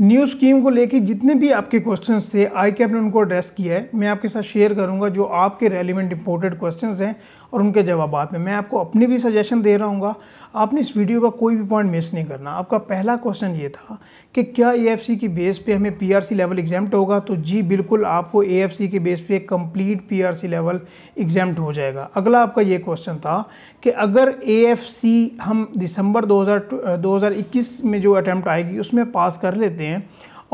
new scheme को लेकर जितने भी आपके क्वेश्चंस थे आई कैप ने उनको एड्रेस किया है मैं आपके साथ शेयर करूंगा जो आपके रेलिवेंट इंपोर्टेड क्वेश्चंस हैं और उनके जवाब में मैं आपको अपनी भी सजेशन दे रहा हूँ आपने इस वीडियो का कोई भी पॉइंट मिस नहीं करना आपका पहला क्वेश्चन ये था कि क्या ए की बेस पे हमें पी लेवल एग्जाम्ट होगा तो जी बिल्कुल आपको ए के बेस पे कंप्लीट पी लेवल एग्जाम्ट हो जाएगा अगला आपका ये क्वेश्चन था कि अगर ए हम दिसंबर दो 2021 में जो अटैम्प्ट आएगी उसमें पास कर लेते हैं हैं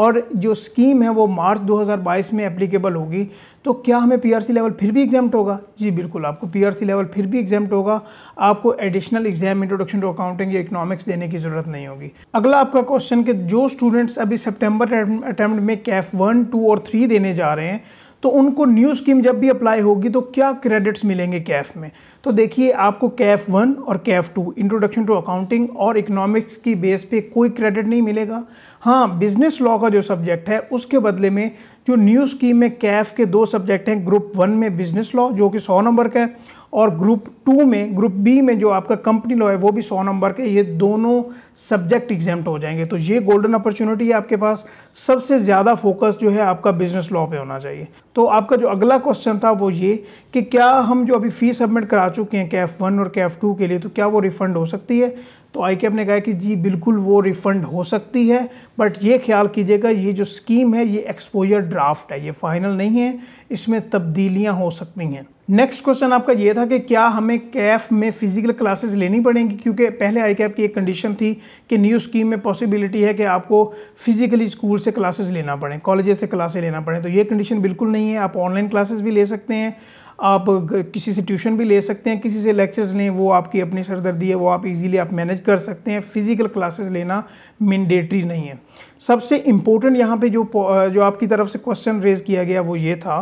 और जो स्कीम है वो मार्च 2022 में एप्लीकेबल होगी तो क्या हमें पीआरसी लेवल फिर भी एग्जाम्ट होगा जी बिल्कुल आपको पीआरसी लेवल फिर भी एग्जाम्ट होगा आपको additional exam introduction to accounting या इकोनॉमिक्स देने की ज़रूरत नहीं होगी अगला आपका क्वेश्चन कि जो स्टूडेंट्स अभी सेप्टेम्बर अटैम्प्ट में कैफ वन टू और थ्री देने जा रहे हैं तो उनको न्यू स्कीम जब भी अप्लाई होगी तो क्या क्रेडिट्स मिलेंगे कैफ में तो देखिए आपको कैफ वन और CAF two introduction to accounting और इकोनॉमिक्स की बेस पे कोई क्रेडिट नहीं मिलेगा हाँ बिजनेस लॉ का जो सब्जेक्ट है उसके बदले में जो न्यू स्कीम में कैफ के दो सब्जेक्ट हैं ग्रुप वन में बिजनेस लॉ जो कि सौ नंबर का है और ग्रुप टू में ग्रुप बी में जो आपका कंपनी लॉ है वो भी सौ नंबर के ये दोनों सब्जेक्ट एग्जाम हो जाएंगे तो ये गोल्डन अपॉर्चुनिटी है आपके पास सबसे ज़्यादा फोकस जो है आपका बिजनेस लॉ पे होना चाहिए तो आपका जो अगला क्वेश्चन था वो ये कि क्या हम जो अभी फ़ी सबमिट करा चुके हैं कैफ वन और कैफ टू के लिए तो क्या वो रिफ़ंड हो सकती है तो आई कैप ने कहा कि जी बिल्कुल वो रिफ़ंड हो सकती है बट ये ख्याल कीजिएगा ये जो स्कीम है ये एक्सपोजर ड्राफ्ट है ये फाइनल नहीं है इसमें तब्दीलियाँ हो सकती हैं नेक्स्ट क्वेश्चन आपका ये था कि क्या हमें कैफ में फिजिकल क्लासेस लेनी पड़ेंगी क्योंकि पहले आई कैप की एक कंडीशन थी कि न्यू स्कीम में पॉसिबिलिटी है कि आपको फिजिकली स्कूल से क्लासेस लेना पड़े कॉलेज से क्लासेस लेना पड़े तो ये कंडीशन बिल्कुल नहीं है आप ऑनलाइन क्लासेस भी ले सकते हैं आप किसी से ट्यूशन भी ले सकते हैं किसी से लेक्चर्स लें वो आपकी अपनी सरदर्दी है वो आप इजीली आप मैनेज कर सकते हैं फ़िज़िकल क्लासेस लेना मैंडेटरी नहीं है सबसे इम्पोर्टेंट यहाँ पे जो जो आपकी तरफ से क्वेश्चन रेज़ किया गया वो ये था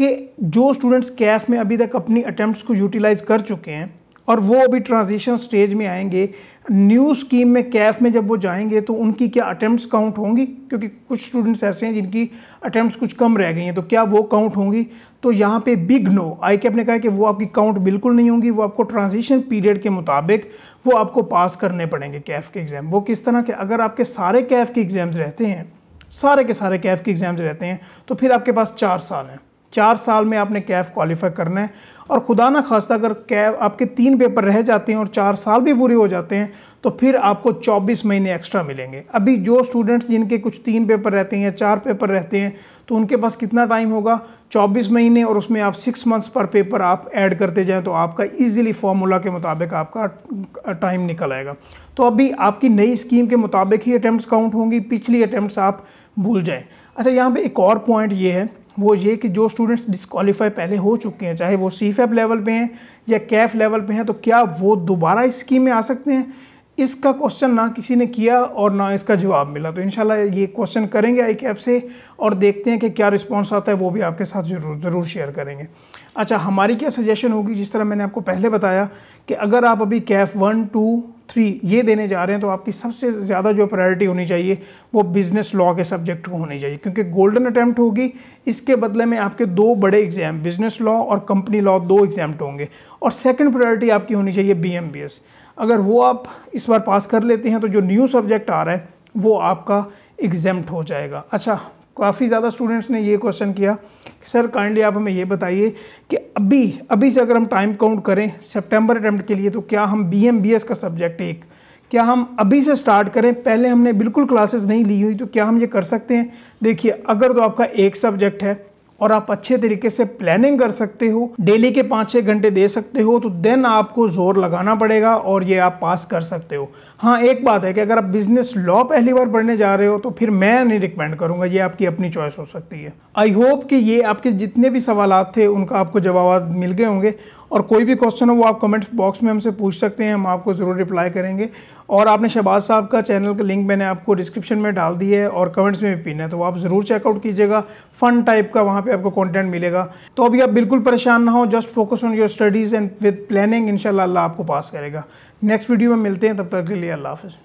कि जो स्टूडेंट्स कैफ में अभी तक अपनी अटैम्प्ट को यूटिलाइज़ कर चुके हैं और वो अभी ट्रांजिशन स्टेज में आएंगे न्यू स्कीम में कैफ में जब वो जाएंगे तो उनकी क्या अटैम्प्ट काउंट होंगी क्योंकि कुछ स्टूडेंट्स ऐसे हैं जिनकी अटैम्प्ट कुछ कम रह गई हैं तो क्या वो काउंट होंगी तो यहाँ पे बिग नो आई कैप ने कहा कि वो आपकी काउंट बिल्कुल नहीं होंगी वो आपको ट्रांजिशन पीरियड के मुताबिक वो आपको पास करने पड़ेंगे कैफ के एग्ज़ाम वो किस तरह के अगर आपके सारे कैफ के एग्ज़ाम्स रहते हैं सारे के सारे कैफ के एग्ज़ाम्स रहते हैं तो फिर आपके पास चार साल हैं चार साल में आपने कैफ क्वालिफाई करना है और खुदा ना खास्ता अगर कैब आपके तीन पेपर रह जाते हैं और चार साल भी पूरे हो जाते हैं तो फिर आपको 24 महीने एक्स्ट्रा मिलेंगे अभी जो स्टूडेंट्स जिनके कुछ तीन पेपर रहते हैं या चार पेपर रहते हैं तो उनके पास कितना टाइम होगा 24 महीने और उसमें आप सिक्स मंथ्स पर पेपर आप ऐड करते जाएँ तो आपका ईजिली फार्मूला के मुताबिक आपका टाइम निकल आएगा तो अभी आपकी नई स्कीम के मुताबिक ही अटैम्प्ट काउंट होंगी पिछली अटैम्प्ट आप भूल जाएँ अच्छा यहाँ पर एक और पॉइंट ये है वो ये कि जो स्टूडेंट्स डिसकॉलीफाई पहले हो चुके हैं चाहे वो सी लेवल पे हैं या कैफ लेवल पे हैं तो क्या वो दोबारा इस स्कीम में आ सकते हैं इसका क्वेश्चन ना किसी ने किया और ना इसका जवाब मिला तो इनशाला ये क्वेश्चन करेंगे आई कैप से और देखते हैं कि क्या रिस्पॉन्स आता है वो भी आपके साथ ज़रूर ज़रूर शेयर करेंगे अच्छा हमारी क्या सजेशन होगी जिस तरह मैंने आपको पहले बताया कि अगर आप अभी कैफ वन टू थ्री ये देने जा रहे हैं तो आपकी सबसे ज़्यादा जो प्रायोरिटी होनी चाहिए वो बिज़नेस लॉ के सब्जेक्ट को होनी चाहिए क्योंकि गोल्डन अटैम्प्ट होगी इसके बदले में आपके दो बड़े एग्ज़ाम बिज़नेस लॉ और कंपनी लॉ दो एग्ज़ाम होंगे और सेकंड प्रायोरिटी आपकी होनी चाहिए बी अगर वो आप इस बार पास कर लेते हैं तो जो न्यू सब्जेक्ट आ रहा है वो आपका एग्जैम्प्ट हो जाएगा अच्छा काफ़ी ज़्यादा स्टूडेंट्स ने ये क्वेश्चन किया कि सर काइंडली आप हमें ये बताइए कि अभी अभी से अगर हम टाइम काउंट करें सेप्टेम्बर अटैम्प्ट के लिए तो क्या हम बी का सब्जेक्ट एक क्या हम अभी से स्टार्ट करें पहले हमने बिल्कुल क्लासेस नहीं ली हुई तो क्या हम ये कर सकते हैं देखिए अगर तो आपका एक सब्जेक्ट है और आप अच्छे तरीके से प्लानिंग कर सकते हो डेली के पाँच छः घंटे दे सकते हो तो देन आपको ज़ोर लगाना पड़ेगा और ये आप पास कर सकते हो हाँ एक बात है कि अगर आप बिजनेस लॉ पहली बार पढ़ने जा रहे हो तो फिर मैं नहीं रिकमेंड करूँगा ये आपकी अपनी चॉइस हो सकती है आई होप कि ये आपके जितने भी सवाल थे उनका आपको जवाब मिल गए होंगे और कोई भी क्वेश्चन हो वो आप कमेंट बॉक्स में हमसे पूछ सकते हैं हम आपको ज़रूर रिप्लाई करेंगे और आपने शहबाज साहब का चैनल का लिंक मैंने आपको डिस्क्रिप्शन में डाल दी है और कमेंट्स में भी पिन है तो आप ज़रूर चेकआउट कीजिएगा फन टाइप का वहाँ पे आपको कंटेंट मिलेगा तो अभी आप बिल्कुल परेशान ना हो just focus on your studies and with planning इन अल्लाह आपको पास करेगा नेक्स्ट वीडियो में मिलते हैं तब तक के लिए अल्लाह हाफ़